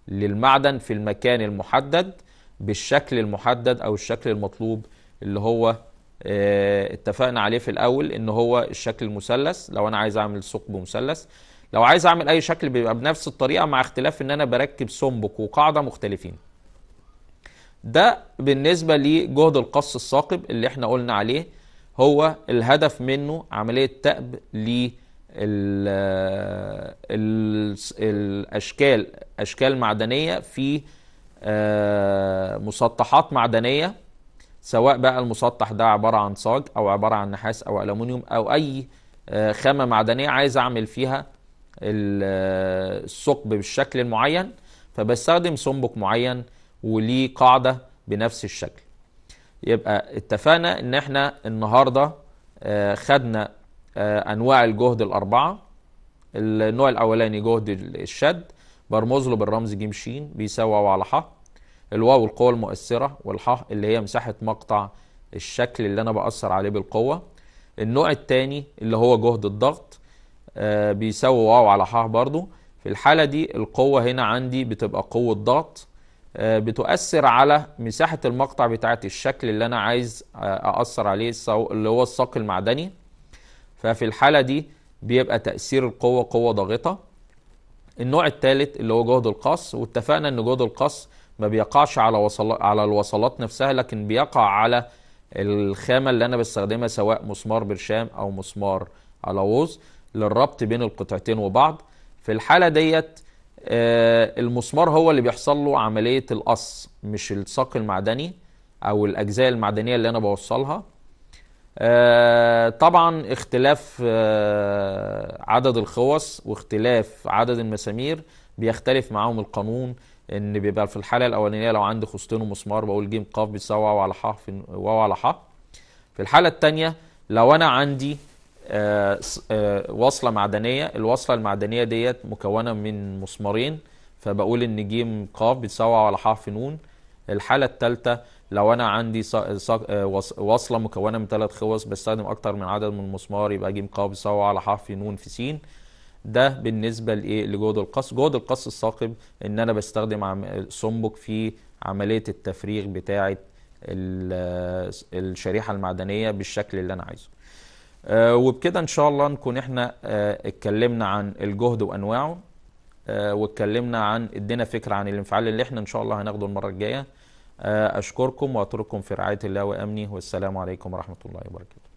للمعدن في المكان المحدد بالشكل المحدد او الشكل المطلوب اللي هو آه، اتفقنا عليه في الاول ان هو الشكل المثلث لو انا عايز اعمل ثقب مثلث لو عايز اعمل اي شكل بيبقى بنفس الطريقه مع اختلاف ان انا بركب سمبك وقاعده مختلفين ده بالنسبه لجهد القص الثاقب اللي احنا قلنا عليه هو الهدف منه عمليه تأب ل الاشكال اشكال معدنيه في آه، مسطحات معدنيه سواء بقى المسطح ده عباره عن صاج او عباره عن نحاس او الومنيوم او اي آه، خامه معدنيه عايز اعمل فيها آه، الثقب بالشكل المعين فبستخدم سنبك معين وليه قاعده بنفس الشكل يبقى اتفقنا ان احنا النهارده آه، خدنا انواع الجهد الاربعه النوع الاولاني جهد الشد برمز له بالرمز ج شين بيساوي على حق الواو القوة المؤثرة والحاء اللي هي مساحة مقطع الشكل اللي أنا بأثر عليه بالقوة النوع الثاني اللي هو جهد الضغط آه بيساوي واو على حاء برضو في الحالة دي القوة هنا عندي بتبقى قوة ضغط آه بتؤثر على مساحة المقطع بتاعة الشكل اللي أنا عايز آه أأثر عليه اللي هو الساق المعدني ففي الحالة دي بيبقى تأثير القوة قوة ضاغطة النوع الثالث اللي هو جهد القص واتفقنا ان جهد القص ما بيقعش على وصل على الوصلات نفسها لكن بيقع على الخامه اللي انا بستخدمها سواء مسمار برشام او مسمار الووز للربط بين القطعتين وبعض في الحاله ديت آه، المسمار هو اللي بيحصل له عمليه القص مش الساق المعدني او الاجزاء المعدنيه اللي انا بوصلها آه، طبعا اختلاف آه، عدد الخوص واختلاف عدد المسامير بيختلف معاهم القانون ان بيبقى في الحاله الاولانيه لو عندي خصتين ومسمار بقول جيم قاف بيساوي واو على ح في واو على ح في الحاله الثانيه لو انا عندي آه، آه، وصله معدنيه الوصله المعدنيه ديت مكونه من مسمارين فبقول ان جيم قاف بتساوي على ح في نون الحاله الثالثه لو انا عندي آه، وصله مكونه من ثلاث خوص بستخدم اكتر من عدد من المسمار يبقى جيم قاف بيساوي على ح في نون في س ده بالنسبه لايه لجهد القص جهد القص الثاقب ان انا بستخدم صنبك في عمليه التفريغ بتاعه الشريحه المعدنيه بالشكل اللي انا عايزه آه، وبكده ان شاء الله نكون احنا آه، اتكلمنا عن الجهد وانواعه آه، واتكلمنا عن ادينا فكره عن الانفعال اللي احنا ان شاء الله هناخده المره الجايه اشكركم واترككم في رعايه الله وامنه والسلام عليكم ورحمه الله وبركاته